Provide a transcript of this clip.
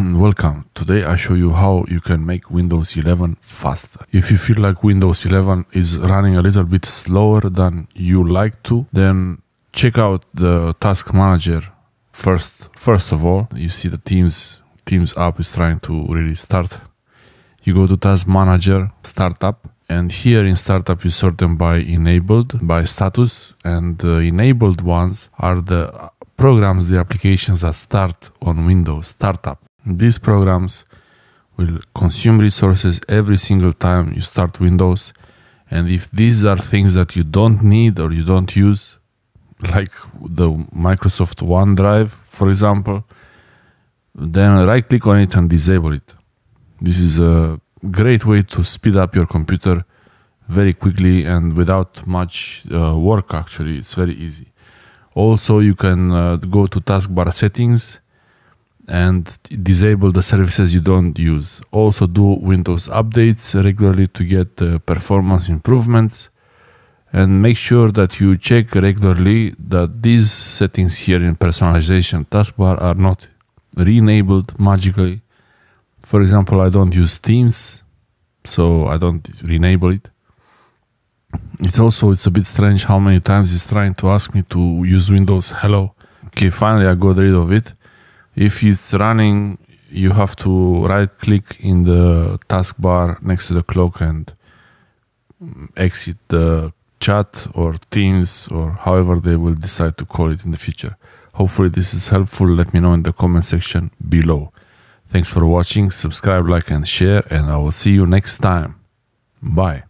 and welcome. Today I show you how you can make Windows 11 faster. If you feel like Windows 11 is running a little bit slower than you like to, then check out the task manager first. First of all, you see the Teams Teams app is trying to really start. You go to task manager, startup, and here in startup you sort them by enabled, by status, and the enabled ones are the programs, the applications that start on Windows startup. These programs will consume resources every single time you start Windows. And if these are things that you don't need or you don't use, like the Microsoft OneDrive, for example, then right click on it and disable it. This is a great way to speed up your computer very quickly and without much uh, work, actually. It's very easy. Also, you can uh, go to taskbar settings and disable the services you don't use. Also do Windows updates regularly to get uh, performance improvements and make sure that you check regularly that these settings here in personalization taskbar are not re-enabled magically. For example, I don't use Teams, so I don't re-enable it. It's also it's a bit strange how many times it's trying to ask me to use Windows Hello. Okay, finally I got rid of it if it's running, you have to right click in the taskbar next to the clock and mm, exit the chat or Teams or however they will decide to call it in the future. Hopefully, this is helpful. Let me know in the comment section below. Thanks for watching. Subscribe, like, and share, and I will see you next time. Bye.